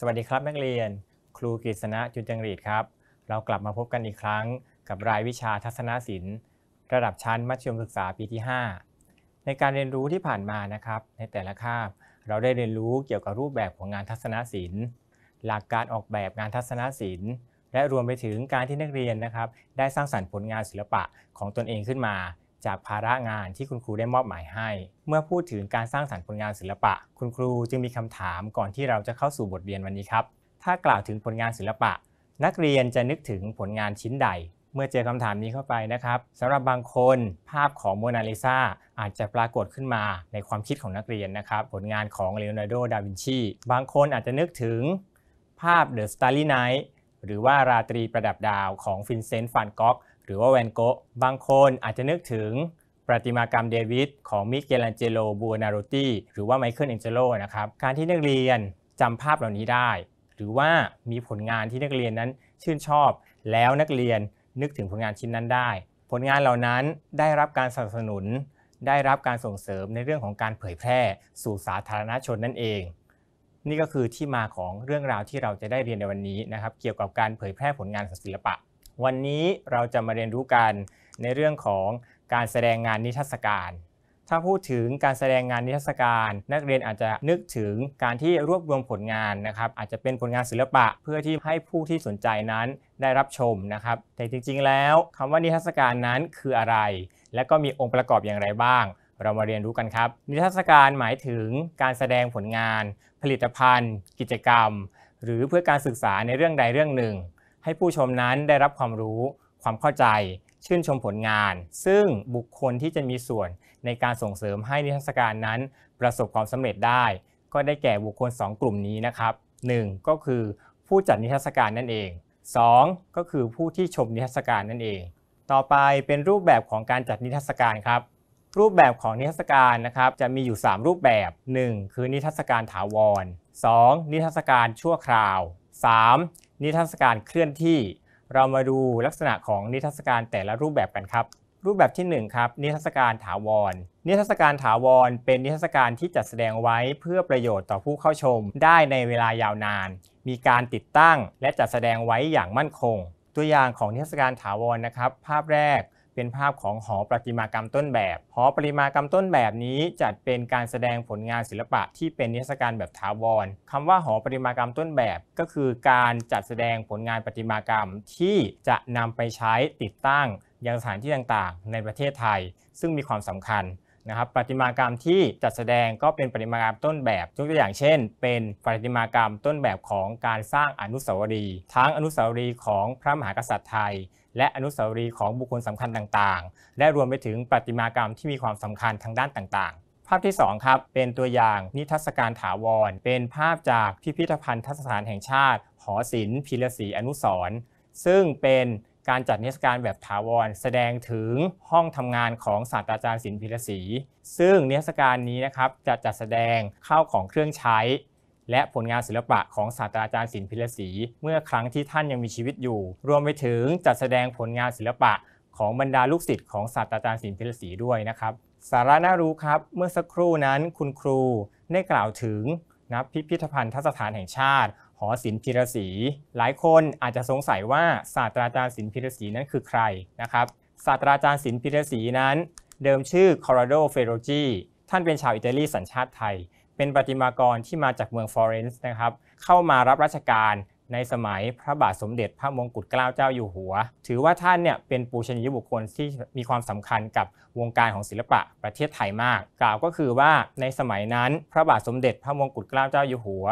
สวัสดีครับนักเรียน ครูกฤษณะจุนจังรีดครับ เรากลับมาพบกันอีกครั้ง กับรายวิชาทัศนศิลป์ ระดับชั้นมัธยมศึกษาปีที่ 5 ในการเรียนรู้ที่ผ่านมานะครับในแต่ละคาบเราได้เรียนรู้เกี่ยวกับรูปแบบของงานทัศนศิลป์หลักการออกแบบงานทัศนศิลป์ และรวมไปถึงการที่นักเรียนนะครับได้สร้างสรรค์ผลงานศิลปะของตนเองขึ้นมาจากภาระงานที่คุณครูได้มอบหมายให้ เมื่อพูดถึงการสร้างสรรค์ผลงานศิลปะ คุณครูจึงมีคำถามก่อนที่เราจะเข้าสู่บทเรียนวันนี้ครับ ถ้ากล่าวถึงผลงานศิลปะ นักเรียนจะนึกถึงผลงานชิ้นใด เมื่อเจอคำถามนี้เข้าไปนะครับ สำหรับบางคน ภาพของโมนาลิซาอาจจะปรากฏขึ้นมาในความคิดของนักเรียนนะครับผลงานของเลโอนาร์โด ดา วินชี บางคนอาจจะนึกถึงภาพเดอะสตาร์ลีไนท์หรือว่าราตรีประดับดาวของฟินเซนต์ ฟานก็อกหรือว่าแวนโกะบางคนอาจจะนึกถึง ประติมากรรมเดวิดของมิเกลันเจโลบูนาโรตีหรือว่าไมเคิลแองเจโลนะครับ การที่นักเรียนจำภาพเหล่านี้ได้ หรือว่ามีผลงานที่นักเรียนนั้นชื่นชอบ แล้วนักเรียนนึกถึงผลงานชิ้นนั้นได้ ผลงานเหล่านั้นได้รับการสนับสนุนได้รับการส่งเสริมในเรื่องของการเผยแพร่สู่สาธารณชนนั่นเอง นี่ก็คือที่มาของเรื่องราวที่เราจะได้เรียนในวันนี้นะครับ เกี่ยวกับการเผยแพร่ผลงานศิลปะวันนี้เราจะมาเรียนรู้กันในเรื่องของการแสดงงานนิทรรศการ ถ้าพูดถึงการแสดงงานนิทรรศการ นักเรียนอาจจะนึกถึงการที่รวบรวมผลงานนะครับ อาจจะเป็นผลงานศิลปะเพื่อที่ให้ผู้ที่สนใจนั้นได้รับชมนะครับ แต่จริงๆแล้วคำว่านิทรรศการนั้นคืออะไร และก็มีองค์ประกอบอย่างไรบ้าง เรามาเรียนรู้กันครับ นิทรรศการหมายถึงการแสดงผลงาน ผลิตภัณฑ์ กิจกรรม หรือเพื่อการศึกษาในเรื่องใดเรื่องหนึ่งให้ผู้ชมนั้นได้รับความรู้ ความเข้าใจ ชื่นชมผลงาน ซึ่งบุคคลที่จะมีส่วนในการส่งเสริมให้นิทรรศการนั้น ประสบความสำเร็จได้ ก็ได้แก่บุคคล 2 กลุ่มนี้นะครับ 1. ก็คือ ผู้จัดนิทรรศการนั่นเอง 2. ก็คือผู้ที่ชมนิทรรศการนั่นเอง ต่อไปเป็นรูปแบบของการจัดนิทรรศการครับ รูปแบบของนิทรรศการนะครับจะมีอยู่ 3 รูปแบบ 1. คือนิทรรศการถาวร 2. นิทรรศการชั่วคราว 3. นิทรรศการเคลื่อนที่ เรามาดูลักษณะของนิทรรศการแต่ละรูปแบบกันครับ รูปแบบที่1ครับนิทรรศการถาวร นิทรรศการถาวรเป็นนิทรรศการที่จัดแสดงไว้เพื่อประโยชน์ต่อผู้เข้าชมได้ในเวลายาวนาน มีการติดตั้ง และจัดแสดงไว้อย่างมั่นคง ตัวอย่างของนิทรรศการถาวรนะครับภาพแรกเป็นภาพของหอประติมากรรมต้นแบบ หอประติมากรรมต้นแบบนี้จัดเป็นการแสดงผลงานศิลปะ ที่เป็นนิทรรศการแบบถาวรคำว่าหอประติมากรรมต้นแบบก็คือการจัดแสดงผลงานประติมากรรมที่จะนำไปใช้ติดตั้งยังสถานที่ต่างๆในประเทศไทย ซึ่งมีความสำคัญนะครับ ประติมากรรมที่จัดแสดงก็เป็นประติมากรรมต้นแบบยกตัวอย่างเช่น เป็นประติมากรรมต้นแบบของการสร้างอนุสาวรีย์ทั้งอนุสาวรีย์ของพระมหากษัตริย์ไทยและอนุสาวรีย์ของบุคคลสำคัญต่าง ๆ และรวมไปถึงประติมากรรมที่มีความสำคัญทางด้านต่างๆ ภาพที่ 2 ครับ เป็นตัวอย่างนิทรรศการถาวร เป็นภาพจากพิพิธภัณฑ์ทัศสถานแห่งชาติ หอศิลป์พิรศรีอนุสรซึ่งเป็นการจัดนิทรรศการแบบถาวร แสดงถึงห้องทำงานของศาสตราจารย์ศิลป์พิรศรีซึ่งนิทรรศการนี้นะครับจะจัดแสดงข้าวของเครื่องใช้และผลงานศิลปะของศาสตราจารย์สินพิรศรีเมื่อครั้งที่ท่านยังมีชีวิตอยู่ รวมไปถึงจัดแสดงผลงานศิลปะของบรรดาลูกศิษย์ของศาสตราจารย์สินพิรศรีด้วยนะครับสาระน่ารู้ครับเมื่อสักครู่นั้นคุณครูได้กล่าวถึงนะพิพิธภัณฑ์ทัสถานแห่งชาติ หอศิลป์พิรศรีหลายคนอาจจะสงสัยว่าศาสตราจารย์ศิลป์พิรศรีนั้นคือใครนะครับศาสตราจารย์ศิลป์พิรศรีนั้น เดิมชื่อคอร์โดเฟโรจีท่านเป็นชาวอิตาลีสัญชาติไทยเป็นประติมากรที่มาจากเมืองฟลอเรนซ์นะครับ เข้ามารับราชการในสมัยพระบาทสมเด็จพระมงกุฎเกล้าเจ้าอยู่หัว ถือว่าท่านเนี่ยเป็นปูชนียบุคคลที่มีความสำคัญกับวงการของศิลปะประเทศไทยมาก กล่าวก็คือว่าในสมัยนั้นพระบาทสมเด็จพระมงกุฎเกล้าเจ้าอยู่หัว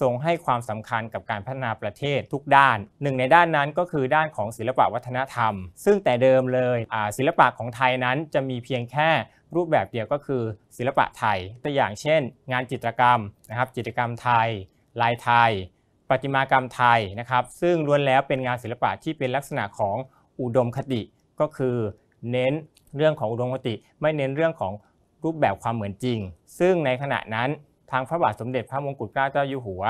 ทรงให้ความสำคัญกับการพัฒนาประเทศทุกด้าน หนึ่งในด้านนั้นก็คือด้านของศิลปะวัฒนธรรม ซึ่งแต่เดิมเลยศิลปะของไทยนั้นจะมีเพียงแค่รูปแบบเดียวก็คือศิลปะไทย ตัวอย่างเช่น งานจิตรกรรมนะครับจิตรกรรมไทย ลายไทย ประติมากรรมไทยนะครับซึ่งล้วนแล้วเป็นงานศิลปะที่เป็นลักษณะของอุดมคติก็คือเน้นเรื่องของอุดมคติไม่เน้นเรื่องของรูปแบบความเหมือนจริง ซึ่งในขณะนั้นทางพระบาท สมเด็จพระมงกุฎเกล้าเจ้าอยู่หัว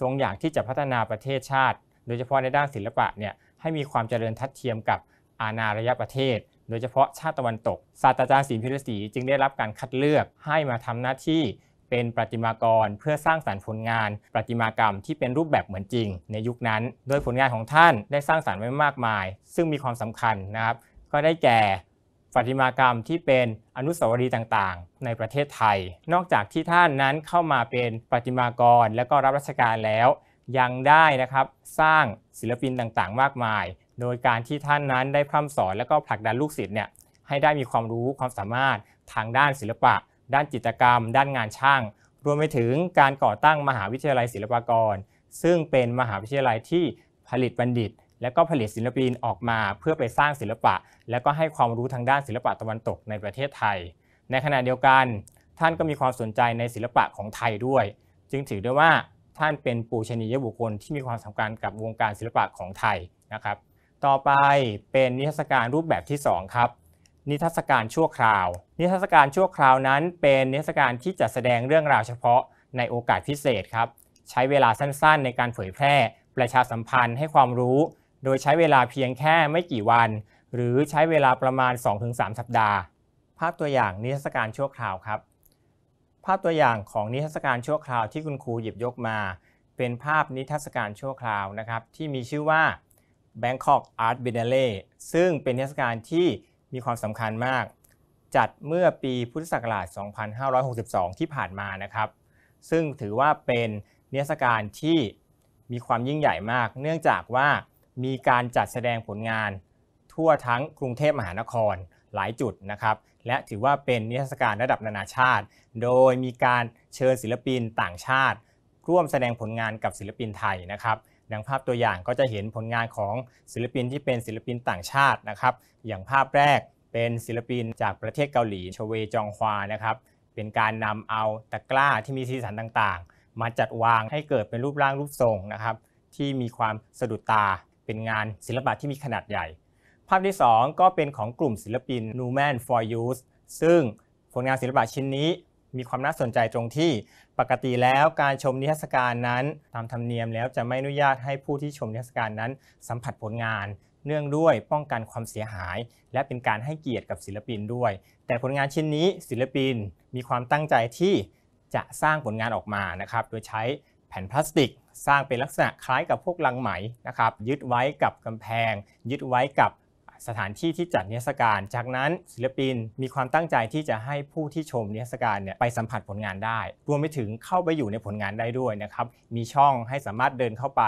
ทรงอยากที่จะพัฒนาประเทศชาติ โดยเฉพาะในด้านศิลปะเนี่ยให้มีความเจริญทัดเทียมกับอาณาระยะประเทศโดยเฉพาะชาติตะวันตก ศาสตราจารย์ศิลปิรศรีจึงได้รับการคัดเลือกให้มาทำหน้าที่เป็นประติมากร เพื่อสร้างสารรค์ผลงานประติมากรรมที่เป็นรูปแบบเหมือนจริง ในยุคนั้น โดยผลงานของท่านได้สร้างสารรค์ไว้มากมาย ซึ่งมีความสำคัญนะครับ ก็ได้แก่ประติมากรรมที่เป็นอนุสาวรีย์ต่างๆ ในประเทศไทย นอกจากที่ท่านนั้นเข้ามาเป็นประติมากรและก็รับราชการแล้วยังได้นะครับสร้างศิลปินต่างๆ มากมาย โดยการที่ท่านนั้นได้พร่ำสอนแล้วก็ผลักดันลูกศิษย์เนี่ยให้ได้มีความรู้ความสามารถทางด้านศิลปะ ด้านจิตกรรม ด้านงานช่าง รวมไปถึงการก่อตั้งมหาวิทยาลัยศิลปากร ซึ่งเป็นมหาวิทยาลัยที่ผลิตบัณฑิต และก็ผลิตศิลปินออกมาเพื่อไปสร้างศิลปะ และก็ให้ความรู้ทางด้านศิลปะตะวันตกในประเทศไทย ในขณะเดียวกัน ท่านก็มีความสนใจในศิลปะของไทยด้วย จึงถือได้ว่าท่านเป็นปูชนียบุคคลที่มีความสำคัญกับวงการศิลปะของไทยนะครับ ต่อไปเป็นนิทรรศการรูปแบบที่ 2 ครับ นิทรรศการชั่วคราว นิทรรศการชั่วคราวนั้นเป็นนิทรรศการที่จะแสดงเรื่องราวเฉพาะในโอกาสพิเศษครับ ใช้เวลาสั้นๆในการเผยแพร่ประชาสัมพันธ์ให้ความรู้ โดยใช้เวลาเพียงแค่ไม่กี่วัน หรือใช้เวลาประมาณ2-3สัปดาห์ ภาพตัวอย่างนิทรรศการชั่วคราวครับภาพตัวอย่างของนิทรรศการชั่วคราวที่คุณครูหยิบยกมา เป็นภาพนิทรรศการชั่วคราวนะครับที่มีชื่อว่า Bangkok Art Biennale ซึ่งเป็นนิทรรศการที่มีความสำคัญมาก จัดเมื่อปีพุทธศักราช 2562 ที่ผ่านมานะครับ ซึ่งถือว่าเป็นนิทรรศการที่มีความยิ่งใหญ่มาก เนื่องจากว่ามีการจัดแสดงผลงาน ทั่วทั้งกรุงเทพมหานครหลายจุดนะครับและถือว่าเป็นนิทรรศการระดับนานาชาติโดยมีการเชิญศิลปินต่างชาติร่วมแสดงผลงานกับศิลปินไทยนะครับ ดังภาพตัวอย่างก็จะเห็นผลงานของศิลปินที่เป็นศิลปินต่างชาตินะครับ อย่างภาพแรกเป็นศิลปินจากประเทศเกาหลีชเวจองควานะครับ เป็นการนำเอาตะกร้าที่มีสีสันต่างๆ มาจัดวางให้เกิดเป็นรูปร่างรูปทรงนะครับที่มีความสะดุดตาเป็นงานศิลปะที่มีขนาดใหญ่ ภาพที่ 2 ก็เป็นของกลุ่มศิลปิน Newman for Use ซึ่งผลงานศิลปะชิ้นนี้มีความน่าสนใจตรงที่ปกติแล้วการชมนิทรรศการนั้น ตามธรรมเนียมแล้วจะไม่อนุญาตให้ผู้ที่ชมนิทรรศการนั้น สัมผัสผลงาน เนื่องด้วยป้องกันความเสียหาย และเป็นการให้เกียรติกับศิลปินด้วย แต่ผลงานชิ้นนี้ศิลปินมีความตั้งใจที่จะสร้างผลงานออกมานะครับ โดยใช้แผ่นพลาสติก สร้างเป็นลักษณะคล้ายกับพวกลังไหมนะครับยึดไว้กับกำแพง ยึดไว้กับสถานที่ที่จัดนิทรรศการ จากนั้นศิลปินมีความตั้งใจที่จะให้ผู้ที่ชมนิทรรศการเนี่ยไปสัมผัสผลงานได้ รวมไปถึงเข้าไปอยู่ในผลงานได้ด้วยนะครับ มีช่องให้สามารถเดินเข้าไป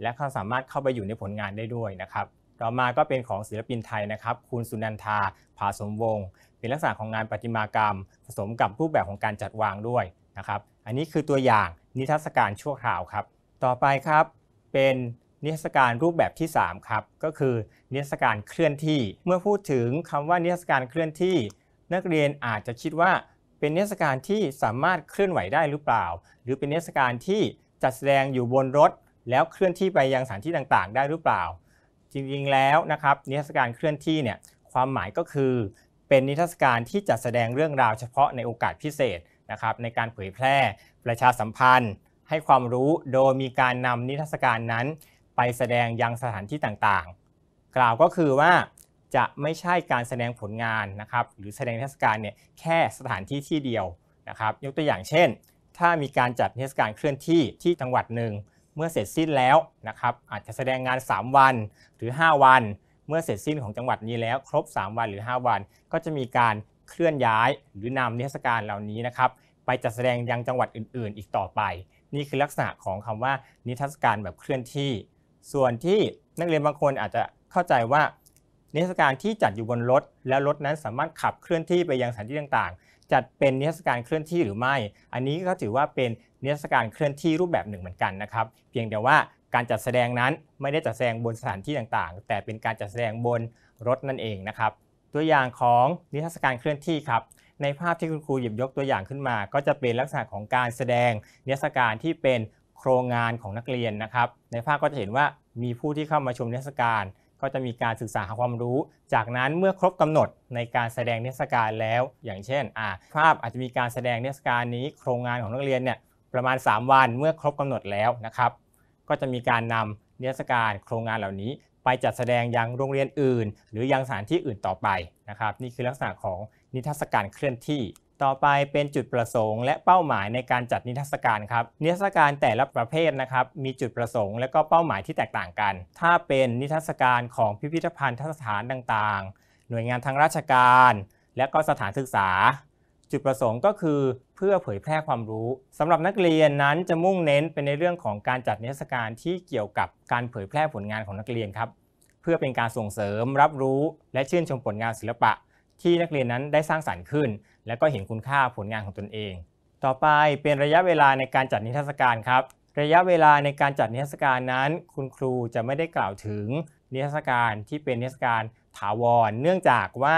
และเขาสามารถเข้าไปอยู่ในผลงานได้ด้วยนะครับ ต่อมาก็เป็นของศิลปินไทยนะครับ คุณสุนันทา ผาสมวงเป็นลักษณะของงานประติมากรรม ผสมกับรูปแบบของการจัดวางด้วยนะครับ อันนี้คือตัวอย่างนิทรรศการชั่วคราวครับ ต่อไปครับเป็นนิทรรศการรูปแบบที่ 3 ครับ ก็คือ นิทรรศการเคลื่อนที่ เมื่อพูดถึงคำว่านิทรรศการเคลื่อนที่ นักเรียนอาจจะคิดว่า เป็นนิทรรศการที่สามารถเคลื่อนไหวได้หรือเปล่า หรือเป็นนิทรรศการที่จัดแสดงอยู่บนรถแล้วเคลื่อนที่ไปยังสถานที่ต่างๆ ได้หรือเปล่า จริงๆแล้วนะครับนิทรรศการเคลื่อนที่เนี่ยความหมายก็คือ เป็นนิทรรศการที่จัดแสดงเรื่องราวเฉพาะในโอกาสพิเศษนะครับ ในการเผยแพร่ประชาสัมพันธ์ ให้ความรู้โดยมีการนำนิทรรศการนั้นไปแสดงยังสถานที่ต่างๆ กล่าวก็คือว่าจะไม่ใช่การแสดงผลงานนะครับหรือแสดงเทศกาลเนี่ยแค่สถานที่ที่เดียวนะครับยกตัวอย่างเช่น ถ้ามีการจัดเทศกาลเคลื่อนที่ที่จังหวัดหนึ่งเมื่อเสร็จสิ้นแล้วนะครับอาจจะแสดงงาน 3 วันหรือ 5 วัน เมื่อเสร็จสิ้นของจังหวัดนี้แล้ว ครบ 3 วันหรือ 5 วัน ก็จะมีการเคลื่อนย้ายหรือนำเทศกาลเหล่านี้นะครับ ไปจัดแสดงยังจังหวัดอื่นๆ อีกต่อไป นี่คือลักษณะของคำว่านิทรรศการแบบเคลื่อนที่ส่วนที่นักเรียนบางคนอาจจะเข้าใจว่านิทรรศการที่จัดอยู่บนรถ และรถนั้นสามารถขับเคลื่อนที่ไปยังสถานที่ต่างๆ จัดเป็นนิทรรศการเคลื่อนที่หรือไม่ อันนี้ก็ถือว่าเป็นนิทรรศการเคลื่อนที่รูปแบบหนึ่งเหมือนกันนะครับ เพียงแต่ว่าการจัดแสดงนั้นไม่ได้จัดแสดงบนสถานที่ต่างๆ แต่เป็นการจัดแสดงบนรถนั่นเองนะครับตัวอย่างของนิทรรศการเคลื่อนที่ครับ ในภาพที่คุณครูหยิบยกตัวอย่างขึ้นมา ก็จะเป็นลักษณะของการแสดงนิทรรศการที่เป็นครงงานของนักเรียนนะครับ ในภาพก็จะเห็นว่ามีผู้ที่เข้ามาชมเทศกาลก็จะมีการศึกษาหาความรู้ จากนั้นเมื่อครบกำหนดในการแสดงเทศกาลแล้ว อย่างเช่นภาพอาจจะมีการแสดงเทศกาลนี้ โครงงานของนักเรียนเนี่ยประมาณ 3 วันเมื่อครบกำหนดแล้วนะครับ ก็จะมีการนำทศกาลโครงงานเหล่านี้ ไปจัดแสดงยังโรงเรียนอื่น หรือยังสถานที่อื่นต่อไปนะครับ นี่คือลักษณะของนิทรรศการเคลื่อนที่ต่อไปเป็นจุดประสงค์และเป้าหมายในการจัดนิทรรศการครับ นิทรรศการแต่ละประเภทนะครับมีจุดประสงค์และก็เป้าหมายที่แตกต่างกัน ถ้าเป็นนิทรรศการของพิพิธภัณฑ์สถานต่างๆ หน่วยงานทางราชการ และก็สถานศึกษา จุดประสงค์ก็คือเพื่อเผยแพร่ความรู้ สำหรับนักเรียนนั้นจะมุ่งเน้นเป็นในเรื่องของการจัดนิทรรศการที่เกี่ยวกับการเผยแพร่ผลงานของนักเรียนครับ เพื่อเป็นการส่งเสริม รับรู้ และชื่นชมผลงานศิลปะ ที่นักเรียนนั้นได้สร้างสารรค์ขึ้นและก็เห็นคุณค่าผลงานของตนเอง ต่อไปเป็นระยะเวลาในการจัดนิทรรศการครับ ระยะเวลาในการจัดนิทรรศการนั้น คุณครูจะไม่ได้กล่าวถึงนิทรรศการที่เป็นนิทรรศการถาวร เนื่องจากว่า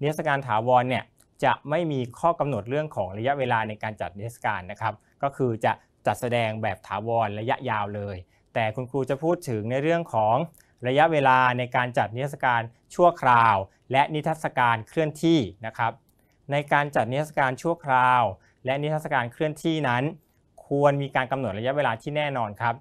นิทรรศการถาวรเนี่ยจะไม่มีข้อกำหนดเรื่องของระยะเวลาในการจัดนิทรรศการนะครับ ก็คือจะจัดแสดงแบบถาวรระยะยาวเลย แต่คุณครูจะพูดถึงในเรื่องของ ระยะเวลาในการจัดนิทรรศการชั่วคราว และนิทรรศการเคลื่อนที่นะครับในการจัดนิทรรศการชั่วคราวและนิทรรศการเคลื่อนที่นั้น ควรมีการกำหนดระยะเวลาที่แน่นอนครับ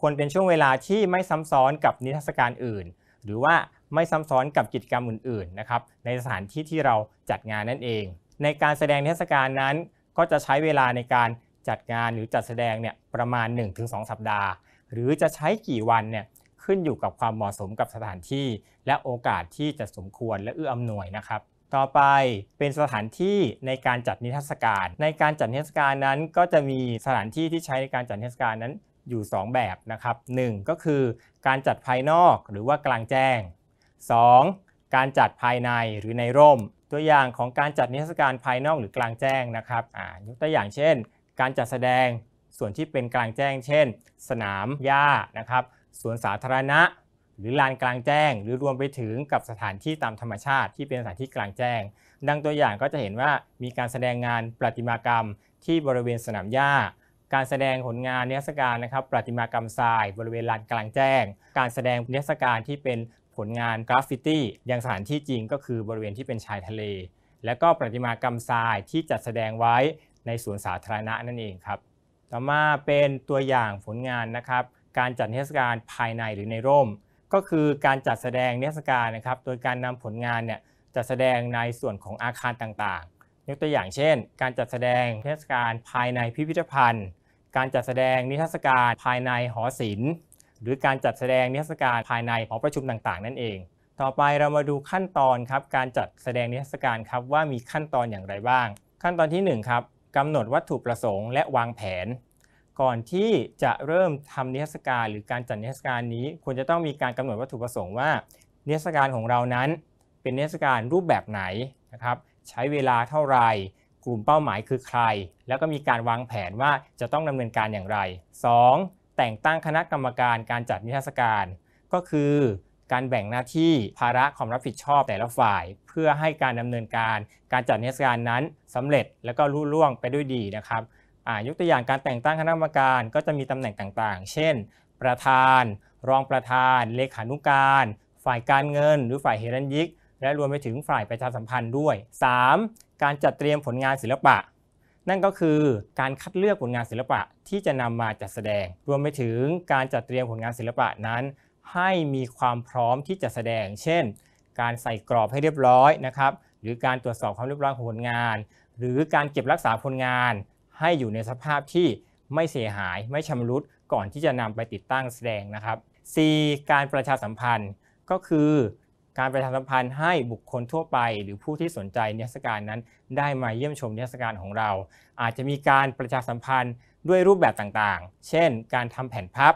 ควรเป็นช่วงเวลาที่ไม่ซ้ำซ้อนกับนิทรรศการอื่น หรือว่าไม่ซ้ำซ้อนกับกิจกรรมอื่นๆนะครับในสถานที่ที่เราจัดงานนั่นเอง ในการแสดงนิทรรศการนั้น ก็จะใช้เวลาในการจัดงานหรือจัดแสดงเนี่ยประมาณ 1-2 สัปดาห์ หรือจะใช้กี่วันเนี่ยขึ้นอยู่กับความเหมาะสมกับสถานที่และโอกาสที่จะสมควรและเอื้ออำนวยนะครับต่อไปเป็นสถานที่ในการจัดนิทรรศการ ในการจัดนิทรรศการนั้นก็จะมีสถานที่ที่ใช้ในการจัดนิทรรศการนั้นอยู่ 2 แบบนะครับ1ก็คือการจัดภายนอกหรือว่ากลางแจ้ง 2. การจัดภายในหรือในร่ม ตัวอย่างของการจัดนิทรรศการภายนอกหรือกลางแจ้งนะครับยกตัวอย่างเช่น การจัดแสดงส่วนที่เป็นกลางแจ้ง เช่น สนามหญ้านะครับสวนสาธารณะหรือลานกลางแจ้ง หรือรวมไปถึงกับสถานที่ตามธรรมชาติ ที่เป็นสถานที่กลางแจ้ง ดังตัวอย่างก็จะเห็นว่ามีการแสดงงานประติมากรรมที่บริเวณสนามหญ้า การแสดงผลงานนิทรรศการนะครับประติมากรรมทราย บริเวณลานกลางแจ้ง การแสดงนิทรรศการที่เป็นผลงานกราฟฟิตี้ยังสถานที่จริงก็คือบริเวณที่เป็นชายทะเล และก็ประติมากรรมทรายที่จัดแสดงไว้ในสวนสาธารณะนั่นเองครับ ต่อมาเป็นตัวอย่างผลงานนะครับการจัดเทศกาลภายในหรือในร่มก็คือการจัดแสดงนิทรรศการนะครับโดยการนำผลงานเนี่ยจัดแสดงในส่วนของอาคารต่างๆ ยกตัวอย่างเช่น การจัดแสดงนิทรรศการภายในพิพิธภัณฑ์ การจัดแสดงนิทรรศการภายในหอศิลป์หรือการจัดแสดงนิทรรศการภายในหอประชุมต่างๆนั่นเอง ต่อไปเรามาดูขั้นตอนครับการจัดแสดงนิทรรศการครับว่ามีขั้นตอนอย่างไรบ้าง ขั้นตอนที่1ครับกำหนดวัตถุประสงค์และวางแผนก่อนที่จะเริ่มทำนิทรรศการหรือการจัดนิทรรศการนี้ควรจะต้องมีการกำหนดวัตถุประสงค์ว่านิทรรศการของเรานั้นเป็นนิทรรศการรูปแบบไหนนะครับ ใช้เวลาเท่าไหร่กลุ่มเป้าหมายคือใคร แล้วก็มีการวางแผนว่าจะต้องดำเนินการอย่างไร 2. แต่งตั้งคณะกรรมการการจัดนิทรรศการก็คือ การแบ่งหน้าที่ภาระความรับผิดชอบแต่ละฝ่าย เพื่อให้การดำเนินการ การจัดนิทรรศการนั้นสำเร็จและก็รุ่ล่วงไปด้วยดีนะครับยกตัวอย่างการแต่งตั้งคณะกรรมการก็จะมีตำแหน่งต่างๆ เช่น ประธาน รองประธาน เลขานุการ ฝ่ายการเงิน หรือฝ่ายเฮรันยิก และรวมไปถึงฝ่ายประชาสัมพันธ์ด้วย 3. การจัดเตรียมผลงานศิลปะ นั่นก็คือการคัดเลือกผลงานศิลปะที่จะนำมาจัดแสดง รวมไปถึงการจัดเตรียมผลงานศิลปะนั้น ให้มีความพร้อมที่จะแสดง เช่น การใส่กรอบให้เรียบร้อยนะครับ หรือการตรวจสอบความเรียบร้อยของผลงาน หรือการเก็บรักษาผลงานให้อยู่ในสภาพที่ไม่เสียหายไม่ชำรุดก่อนที่จะนำไปติดตั้งแสดงนะครับ C การประชาสัมพันธ์ก็คือ การประชาสัมพันธ์ให้บุคคลทั่วไป หรือผู้ที่สนใจนิทรรศการนั้นได้มาเยี่ยมชมนิทรรศการของเรา อาจจะมีการประชาสัมพันธ์ด้วยรูปแบบต่าง ๆ เช่น การทำแผ่นพับ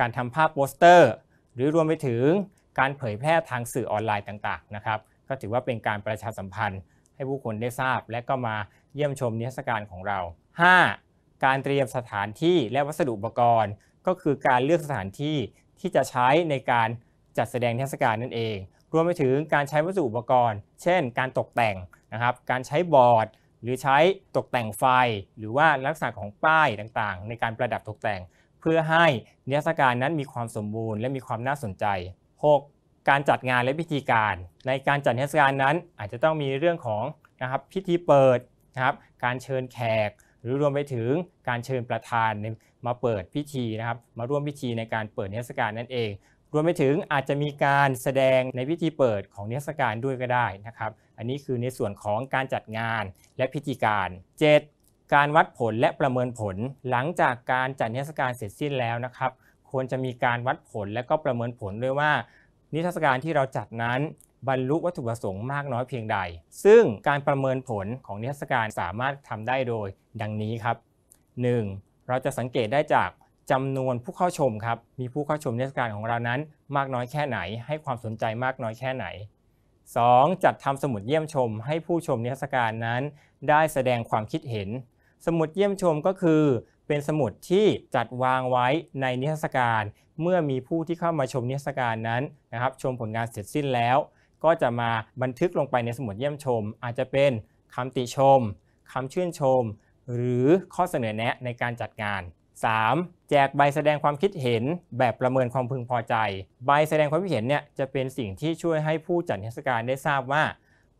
การทำภาพโปสเตอร์ หรือรวมไปถึงการเผยแพร่ทางสื่อออนไลน์ต่างๆนะครับ ก็ถือว่าเป็นการประชาสัมพันธ์ให้ผู้คนได้ทราบและก็มาเยี่ยมชมนิทรรศการของเรา 5. การเตรียมสถานที่และวัสดุอุปกรณ์ ก็คือการเลือกสถานที่ที่จะใช้ในการจัดแสดงเทศกาลนั่นเอง รวมไปถึงการใช้วัสดุอุปกรณ์ เช่น การตกแต่งนะครับการใช้บอร์ด หรือใช้ตกแต่งไฟ หรือว่าลักษณะของป้ายต่างๆ ในการประดับตกแต่ง เพื่อให้เทศกาลนั้นมีความสมบูรณ์ และมีความน่าสนใจ 6. การจัดงานและพิธีการ ในการจัดเทศกาลนั้นอาจจะต้องมีเรื่องของนะครับพิธีเปิดนะครับการเชิญแขกหรือรวมไปถึงการเชิญประธานมาเปิดพิธีนะครับ มาร่วมพิธีในการเปิดนิทรรศการนั่นเอง รวมไปถึงอาจจะมีการแสดงในพิธีเปิดของนิทรรศการด้วยก็ได้นะครับ อันนี้คือในส่วนของการจัดงานและพิธีการ 7. การวัดผลและประเมินผลหลังจากการจัดนิทรรศการเสร็จสิ้นแล้วนะครับ ควรจะมีการวัดผลและก็ประเมินผลด้วยว่านิทรรศการที่เราจัดนั้นบรรลุวัตถุประสงค์มากน้อยเพียงใด ซึ่งการประเมินผลของนิทรรศการสามารถทำได้โดยดังนี้ครับ 1. เราจะสังเกตได้จากจำนวนผู้เข้าชมครับ มีผู้เข้าชมนิทรรศการของเรานั้น มากน้อยแค่ไหน ให้ความสนใจมากน้อยแค่ไหน 2. จัดทำสมุดเยี่ยมชมให้ผู้ชมนิทรรศการนั้น ได้แสดงความคิดเห็น สมุดเยี่ยมชมก็คือ เป็นสมุดที่จัดวางไว้ในนิทรรศการ เมื่อมีผู้ที่เข้ามาชมนิทรรศการนั้นนะครับ ชมผลงานเสร็จสิ้นแล้วก็จะมาบันทึกลงไปในสมุดเยี่ยมชม อาจจะเป็นคำติชมคำชื่นชม หรือข้อเสนอแนะในการจัดงาน 3. แจกใบแสดงความคิดเห็นแบบประเมินความพึงพอใจ ใบแสดงความคิดเห็นเนี่ยจะเป็นสิ่งที่ช่วยให้ผู้จัดเทศกาลได้ทราบว่า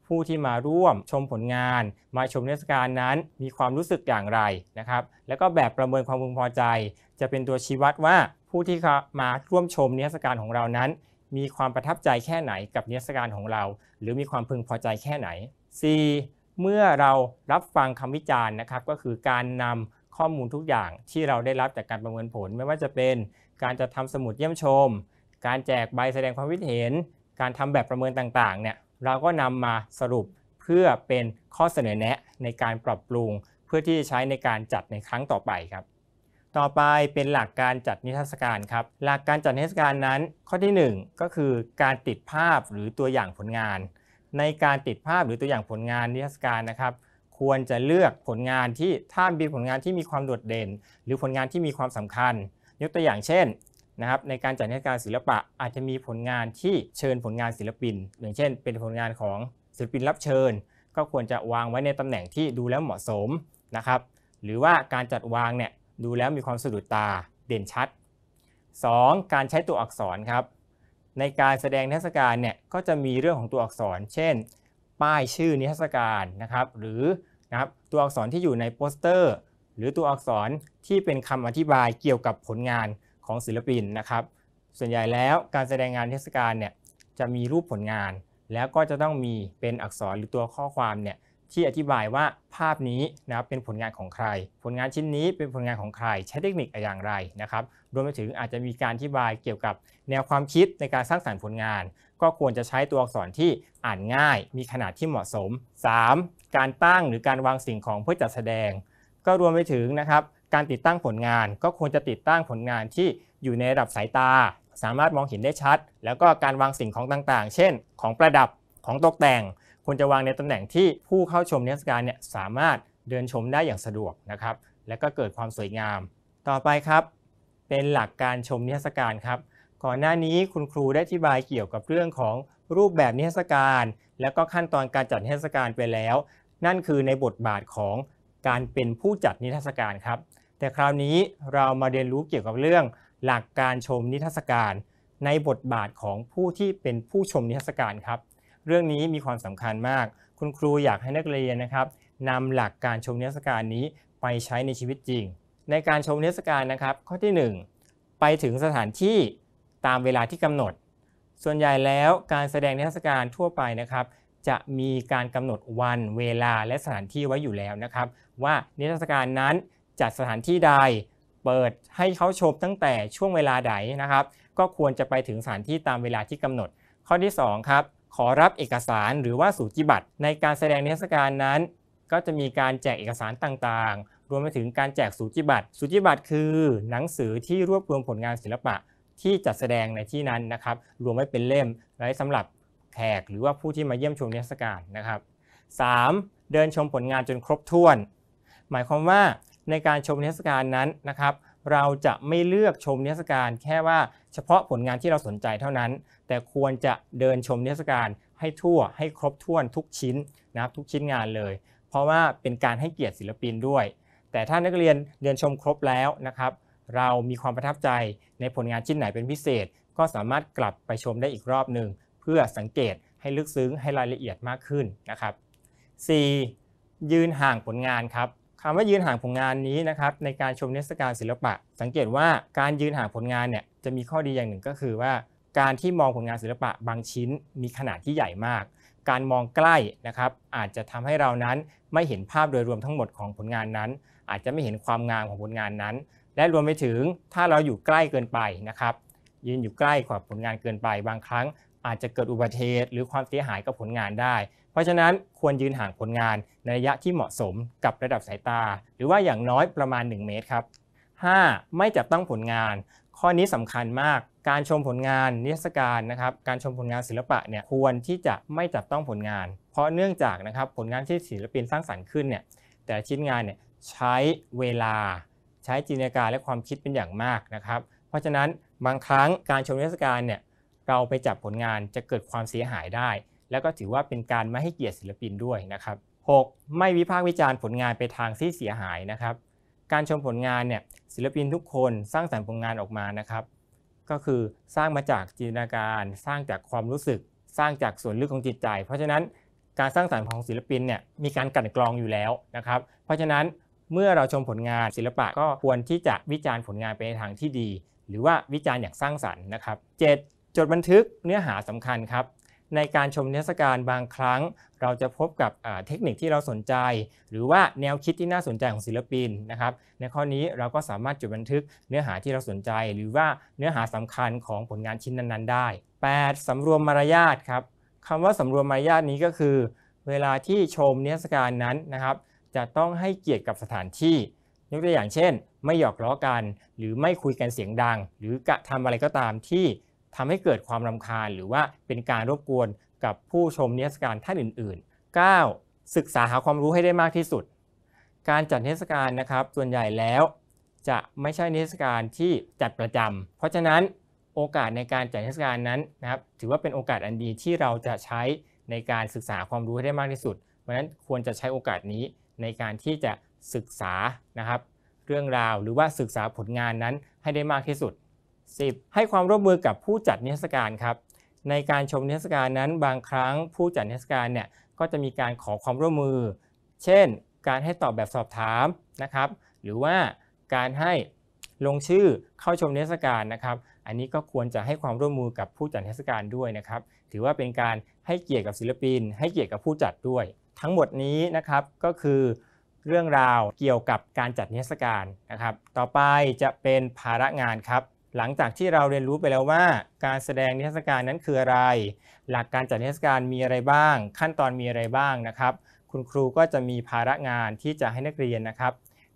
ผู้ที่มาร่วมชมผลงาน มาชมเทศกาลนั้น มีความรู้สึกอย่างไรนะครับ แล้วก็แบบประเมินความพึงพอใจ จะเป็นตัวชี้วัดว่าผู้ที่มาร่วมชมเทศกาลของเรานั้นมีความประทับใจแค่ไหนกับนิทรรศการของเรา หรือมีความพึงพอใจแค่ไหน 4. เมื่อเรารับฟังคำวิจารณ์นะครับ ก็คือการนำข้อมูลทุกอย่างที่เราได้รับจากการประเมินผล ไม่ว่าจะเป็นการจัดทำสมุดเยี่ยมชมการแจกใบแสดงความคิดเห็น การทำแบบประเมินต่างๆเนี่ยเราก็นำมาสรุปเพื่อเป็นข้อเสนอแนะในการปรับปรุงเพื่อที่จะใช้ในการจัดในครั้งต่อไปครับต่อไปเป็นหลักการจัดนิทรรศการครับหลักการจัดนิทรรศการนั้น ข้อที่1ก็คือการติดภาพหรือตัวอย่างผลงาน ในการติดภาพหรือตัวอย่างผลงานนิทรรศการนะครับ ควรจะเลือกผลงานที่ถ้ามีผลงานที่มีความโดดเด่น หรือผลงานที่มีความสำคัญ ยกตัวอย่างเช่นนะครับ ในการจัดนิทรรศการศิลปะอาจจะมีผลงานที่เชิญผลงานศิลปินอย่างเช่น เป็นผลงานของศิลปินรับเชิญ ก็ควรจะวางไว้ในตำแหน่งที่ดูแล้วเหมาะสมนะครับ หรือว่าการจัดวางเนี่ยดูแล้วมีความสะดุดตาเด่นชัด 2. การใช้ตัวอักษรครับ ในการแสดงนิทรรศการเนี่ยก็จะมีเรื่องของตัวอักษรเช่น ป้ายชื่อนิทรรศการนะครับ หรือนะครับตัวอักษรที่อยู่ในโปสเตอร์ หรือตัวอักษรที่เป็นคำอธิบายเกี่ยวกับผลงานของศิลปินนะครับส่วนใหญ่แล้วการแสดงงานเทศกาลเนี่ยจะมีรูปผลงาน แล้วก็จะต้องมีเป็นอักษรหรือตัวข้อความเนี่ยที่อธิบายว่าภาพนี้นะครับเป็นผลงานของใคร ผลงานชิ้นนี้เป็นผลงานของใครใช้เทคนิคอย่างไรนะครับ รวมไปถึงอาจจะมีการอธิบายเกี่ยวกับแนวความคิดในการสร้างสารรค์ผลงาน ก็ควรจะใช้ตัวอักษรที่อ่านง่ายมีขนาดที่เหมาะสม 3. การตั้งหรือการวางสิ่งของเพื่อจัดแสดง ก็รวมไปถึงนะครับการติดตั้งผลงานก็ควรจะติดตั้งผลงานที่อยู่ในระดับสายตา สามารถมองเห็นได้ชัด แล้วก็การวางสิ่งของต่างๆ เช่น ของประดับของตกแต่งควรจะวางในตำแหน่งที่ผู้เข้าชมนิทรรศการเนี่ยสามารถเดินชมได้อย่างสะดวกนะครับ และก็เกิดความสวยงาม ต่อไปครับ เป็นหลักการชมนิทรรศการครับ ก่อนหน้านี้คุณครูได้อธิบายเกี่ยวกับเรื่องของรูปแบบนิทรรศการและก็ขั้นตอนการจัดนิทรรศการไปแล้ว นั่นคือในบทบาทของการเป็นผู้จัดนิทรรศการครับ แต่คราวนี้เรามาเรียนรู้เกี่ยวกับเรื่อง หลักการชมนิทรรศการในบทบาทของผู้ที่เป็นผู้ชมนิทรรศการครับเรื่องนี้มีความสำคัญมาก คุณครูอยากให้นักเรียนนะครับนำหลักการชมนิทรรศการนี้ไปใช้ในชีวิตจริง ในการชมนิทรรศการนะครับ ข้อที่ 1 ไปถึงสถานที่ตามเวลาที่กำหนด ส่วนใหญ่แล้วการแสดงนิทรรศการทั่วไปนะครับ จะมีการกำหนดวัน เวลาและสถานที่ไว้อยู่แล้วนะครับ ว่านิทรรศการนั้นจัดสถานที่ใด เปิดให้เขาชมตั้งแต่ช่วงเวลาใดนะครับ ก็ควรจะไปถึงสถานที่ตามเวลาที่กำหนด ข้อที่ 2 ครับขอรับเอกสารหรือว่าสูจิบัตร ในการแสดงนิทรรศการนั้น ก็จะมีการแจกเอกสารต่างๆ รวมไปถึงการแจกสูจิบัตร สูจิบัตรคือหนังสือที่รวบรวมผลงานศิลปะที่จัดแสดงในที่นั้นนะครับ รวมไว้เป็นเล่มไว้สำหรับแขกหรือว่าผู้ที่มาเยี่ยมชมนิทรรศการนะครับ 3. เดินชมผลงานจนครบถ้วน หมายความว่าในการชมนิทรรศการนั้นนะครับ เราจะไม่เลือกชมนิทรรศการแค่ว่าเฉพาะผลงานที่เราสนใจเท่านั้นแต่ควรจะเดินชมนิทรรศการให้ทั่วให้ครบถ้วนทุกชิ้นนะครับทุกชิ้นงานเลย เพราะว่าเป็นการให้เกียรติศิลปินด้วย แต่ถ้านักเรียนเดินชมครบแล้วนะครับเรามีความประทับใจในผลงานชิ้นไหนเป็นพิเศษ ก็สามารถกลับไปชมได้อีกรอบหนึ่งเพื่อสังเกตให้ลึกซึ้ง ให้รายละเอียดมากขึ้นนะครับ 4. ยืนห่างผลงานครับคำว่ายืนห่างผลงานนี้นะครับในการชมเทศกาลศิลปะ สังเกตว่าการยืนห่างผลงานเนี่ยจะมีข้อดีอย่างหนึ่งก็คือว่าการที่มองผลงานศิลปะบางชิ้นมีขนาดที่ใหญ่มาก การมองใกล้นะครับอาจจะทำให้เรานั้นไม่เห็นภาพโดยรวมทั้งหมดของผลงานนั้น อาจจะไม่เห็นความงามของผลงานนั้น และรวมไปถึงถ้าเราอยู่ใกล้เกินไปนะครับยืนอยู่ใกล้กว่าผลงานเกินไปบางครั้งอาจจะเกิดอุบัติเหตุหรือความเสียหายกับผลงานได้ เพราะฉะนั้นควรยืนห่างผลงานในระยะที่เหมาะสมกับระดับสายตา หรือว่าอย่างน้อยประมาณ 1 เมตรครับ 5. ไม่จับต้องผลงานข้อนี้สำคัญมาก การชมผลงานนิทรรศการนะครับ การชมผลงานศิลปะเนี่ยควรที่จะไม่จับต้องผลงาน เพราะเนื่องจากนะครับผลงานที่ศิลปินสร้างสรรค์ขึ้นเนี่ยแต่ชิ้นงานเนี่ยใช้เวลา ใช้จินตนาการและความคิดเป็นอย่างมากนะครับ เพราะฉะนั้นบางครั้งการชมนิทรรศการเนี่ยเราไปจับผลงานจะเกิดความเสียหายได้ แล้วก็ถือว่าเป็นการไม่ให้เกียรติศิลปินด้วยนะครับ 6. ไม่วิพากษ์วิจารณ์ผลงานไปทางที่เสียหายนะครับการชมผลงานเนี่ยศิลปินทุกคนสร้างสรรค์ผลงานออกมานะครับ ก็คือสร้างมาจากจินตนาการสร้างจากความรู้สึก สร้างจากส่วนลึกของจิตใจ เพราะฉะนั้น การสร้างสรรค์ของศิลปินเนี่ยมีการกั่นกรองอยู่แล้วนะครับ เพราะฉะนั้นเมื่อเราชมผลงานศิลปะก็ควรที่จะวิจารณ์ผลงานไปในทางที่ดี หรือว่าวิจารณ์อย่างสร้างสรรค์นะครับ 7. จดบันทึกเนื้อหาสำคัญครับในการชมนิทรรศการบางครั้ง เราจะพบกับเทคนิคที่เราสนใจ หรือว่าแนวคิดที่น่าสนใจของศิลปินนะครับ ในข้อนี้เราก็สามารถจดบันทึกเนื้อหาที่เราสนใจหรือว่าเนื้อหาสำคัญของผลงานชิ้นนั้นๆ ได้ 8. สำรวมมารยาทครับคำว่าสำรวมมารยาทนี้ก็คือ เวลาที่ชมนิทรรศการนั้นนะครับ จะต้องให้เกียรติกับสถานที่ยกตัวอย่างเช่น ไม่หยอกล้อกัน หรือไม่คุยกันเสียงดัง หรือกระทำอะไรก็ตามที่ทำให้เกิดความรำคาญหรือว่าเป็นการรบกวนกับผู้ชมนิทรรศการท่านอื่น ๆ 9. ศึกษาหาความรู้ให้ได้มากที่สุด การจัดนิทรรศการนะครับ ส่วนใหญ่แล้ว จะไม่ใช่นิทรรศการที่จัดประจำ เพราะฉะนั้นโอกาสในการจัดนิทรรศการนั้นนะครับ ถือว่าเป็นโอกาสอันดีที่เราจะใช้ในการศึกษาความรู้ให้ได้มากที่สุด เพราะฉะนั้นควรจะใช้โอกาสนี้ในการที่จะศึกษานะครับเรื่องราวหรือว่าศึกษาผลงานนั้นให้ได้มากที่สุด 10. ให้ความร่วมมือกับผู้จัดนิทรรศการครับ ในการชมนิทรรศการนั้นบางครั้งผู้จัดนิทรรศการเนี่ยก็จะมีการขอความร่วมมือ เช่นการให้ตอบแบบสอบถามนะครับ หรือว่าการให้ลงชื่อเข้าชมนิทรรศการนะครับ อันนี้ก็ควรจะให้ความร่วมมือกับผู้จัดนิทรรศการด้วยนะครับ ถือว่าเป็นการให้เกียรติกับศิลปิน ให้เกียรติกับผู้จัดด้วย ทั้งหมดนี้นะครับก็คือเรื่องราวเกี่ยวกับการจัดนิทรรศการนะครับ ต่อไปจะเป็นภาระงานครับหลังจากที่เราเรียนรู้ไปแล้วว่า การแสดงนิทรรศการนั้นคืออะไร หลักการจัดนิทรรศการมีอะไรบ้าง ขั้นตอนมีอะไรบ้างนะครับ คุณครูก็จะมีภาระงานที่จะให้นักเรียนนะครับ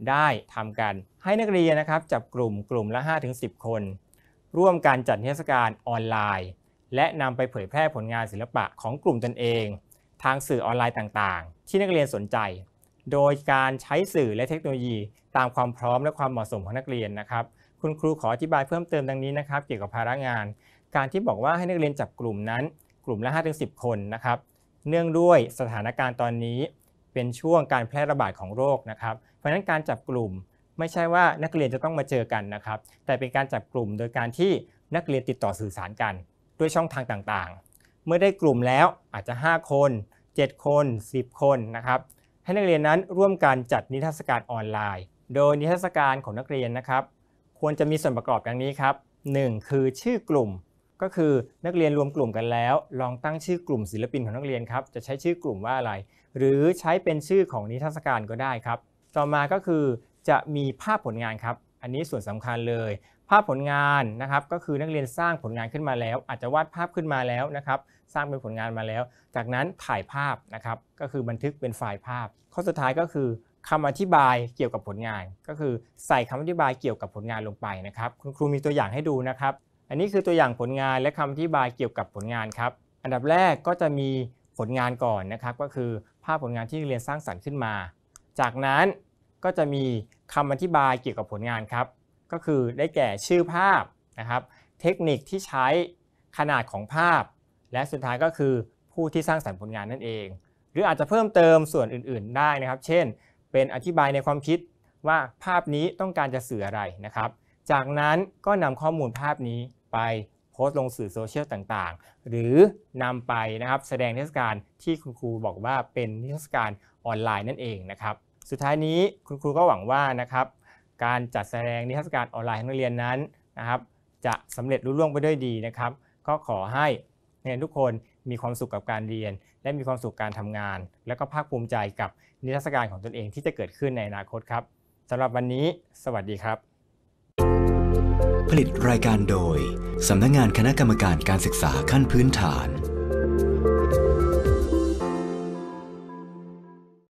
ได้ทำกันให้นักเรียนนะครับจับกลุ่มกลุ่มละ5-10 คน ร่วมการจัดนิทรรศการออนไลน์ และนำไปเผยแพร่ผลงานศิลปะของกลุ่มตนเอง ทางสื่อออนไลน์ต่างๆ ที่นักเรียนสนใจ โดยการใช้สื่อและเทคโนโลยีตามความพร้อมและความเหมาะสมของนักเรียนนะครับคุณครูขออธิบายเพิ่มเติมดังนี้นะครับเกี่ยวกับภาระงาน การที่บอกว่าให้นักเรียนจับกลุ่มนั้น กลุ่มละ5-10 คนนะครับ เนื่องด้วยสถานการณ์ตอนนี้ เป็นช่วงการแพร่ระบาดของโรคนะครับ เพราะฉะนั้นการจับกลุ่มไม่ใช่ว่านักเรียนจะต้องมาเจอกันนะครับ แต่เป็นการจับกลุ่มโดยการที่นักเรียนติดต่อสื่อสารกันด้วยช่องทางต่างๆ เมื่อได้กลุ่มแล้วอาจจะ 5 คน 7 คน 10 คนนะครับ ให้นักเรียนนั้นร่วมกันจัดนิทรรศการออนไลน์ โดยนิทรรศการของนักเรียนนะครับควรจะมีส่วนประกอบดังนี้ครับ 1. คือชื่อกลุ่มก็คือนักเรียนรวมกลุ่มกันแล้ว ลองตั้งชื่อกลุ่มศิลปินของนักเรียนครับจะใช้ชื่อกลุ่มว่าอะไร หรือใช้เป็นชื่อของนิทรรศการก็ได้ครับ ต่อมาก็คือจะมีภาพผลงานครับ อันนี้ส่วนสำคัญเลย ภาพผลงานนะครับก็คือนักเรียนสร้างผลงานขึ้นมาแล้ว อาจจะวาดภาพขึ้นมาแล้วนะครับสร้างเป็นผลงานมาแล้ว จากนั้นถ่ายภาพนะครับก็คือบันทึกเป็นไฟล์ภาพ ข้อสุดท้ายก็คือคำอธิบายเกี่ยวกับผลงาน ก็คือใส่คำอธิบายเกี่ยวกับผลงานลงไปนะครับ คุณครูมีตัวอย่างให้ดูนะครับ อันนี้คือตัวอย่างผลงานและคำอธิบายเกี่ยวกับผลงานครับอันดับแรกก็จะมีผลงานก่อนนะครับก็คือภาพผลงานที่นักเรียนสร้างสรรค์ขึ้นมา จากนั้นก็จะมีคำอธิบายเกี่ยวกับผลงานครับก็คือได้แก่ชื่อภาพนะครับเทคนิคที่ใช้ขนาดของภาพ และสุดท้ายก็คือ ผู้ที่สร้างสรรค์ผลงานนั่นเอง หรืออาจจะเพิ่มเติมส่วนอื่นๆ ได้นะครับ เช่นเป็นอธิบายในความคิดว่าภาพนี้ต้องการจะสื่ออะไรนะครับ จากนั้นก็นำข้อมูลภาพนี้ไปโพสต์ลงสื่อโซเชียลต่างๆ หรือนำไปนะครับแสดงนิทรรศการที่คุณครูบอกว่าเป็นนิทรรศการออนไลน์นั่นเองนะครับ สุดท้ายนี้คุณครูก็หวังว่านะครับการจัดแสดงนิทรรศการออนไลน์ของนักเรียนนั้นนะครับจะสำเร็จรุ่งร่วงไปด้วยดีนะครับ ก็ขอให้นักเรียนทุกคนมีความสุขกับการเรียนและมีความสุขการทำงาน แล้วก็ภาคภูมิใจกับนิทรรศการของตนเองที่จะเกิดขึ้นในอนาคตครับ สำหรับวันนี้ สวัสดีครับ ผลิตรายการโดย สำนักงงานคณะกรรมการการศึกษาขั้นพื้นฐาน